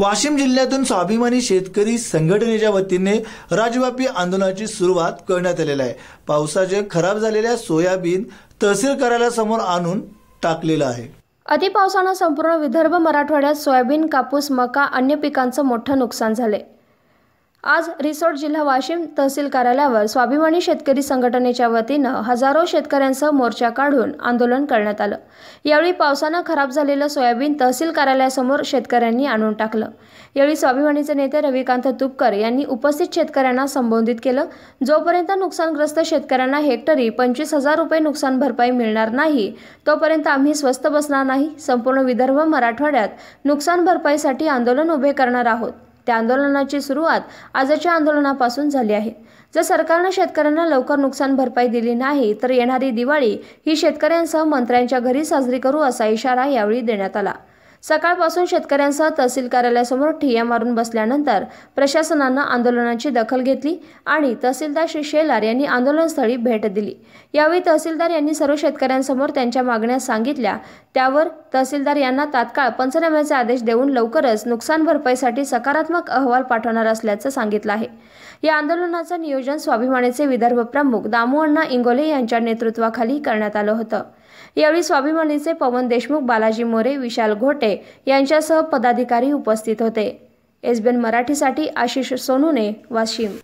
वाशिम जिल्ह्यातून स्वाभिमानी शेतकरी संघटनेच्या वतीने राज्यव्यापी आंदोलनाची सुरुवात करण्यात आलेली आहे पावसाचे खराब झालेल्या सोयाबीन तहसील समोर आणून टाकलेलं आहे अतिपावसानं संपूर्ण विदर्भ मराठवाड्यात सोयाबीन कापूस मका अन्य पिकांचं मोठं नुकसान झालंय आज रिसोड जिल्हा वाशिम तहसील कार्यालयावर स्वाभिमानी शेतकरी संघटनेच्या वतीनं हजारो शेतकऱ्यांसह मोर्चा काढून आंदोलन करण्यात आलं यावेळी पावसानं खराब झालेलं सोयाबीन तहसील कार्यालयासमोर शेतकऱ्यांनी आणून टाकलं यावेळी स्वाभिमानीचे नेते रविकांत तुपकर यांनी उपस्थित शेतकऱ्यांना संबोधित केलं जोपर्यंत नुकसानग्रस्त शेतकऱ्यांना हेक्टरी पंचवीस हजार रुपये नुकसान भरपाई मिळणार नाही तोपर्यंत आम्ही स्वस्त बसणार नाही संपूर्ण विदर्भ मराठवाड्यात नुकसान भरपाईसाठी आंदोलन उभे करणार आहोत त्या आंदोलनाची सुरुवात आजच्या आंदोलनापासून झाली आहे जर सरकारनं शेतकऱ्यांना लवकर नुकसान भरपाई दिली नाही तर येणारी दिवाळी ही शेतकऱ्यांसह मंत्र्यांच्या घरी साजरी करू असा इशारा यावेळी देण्यात आला सकाळपासून शेतकऱ्यांसह तहसील कार्यालयासमोर ठिय्या मारून बसल्यानंतर प्रशासनानं आंदोलनाची दखल घेतली आणि तहसीलदार श्री शेलार यांनी आंदोलनस्थळी भेट दिली यावेळी तहसीलदार यांनी सर्व शेतकऱ्यांसमोर त्यांच्या मागण्या सांगितल्या त्यावर तहसीलदार यांना तात्काळ पंचनाम्याचे आदेश देऊन लवकरच नुकसान भरपाईसाठी सकारात्मक अहवाल पाठवणार असल्याचं सांगितलं आहे या आंदोलनाचं नियोजन स्वाभिमानीचे विदर्भ प्रमुख दामोअण्णा इंगोले यांच्या नेतृत्वाखाली करण्यात आलं होतं यावेळी स्वाभिमानीचे पवन देशमुख बालाजी मोरे विशाल घोटे यांच्यासह पदाधिकारी उपस्थित होते एसबीएन मराठीसाठी आशिष सोनूने वाशिम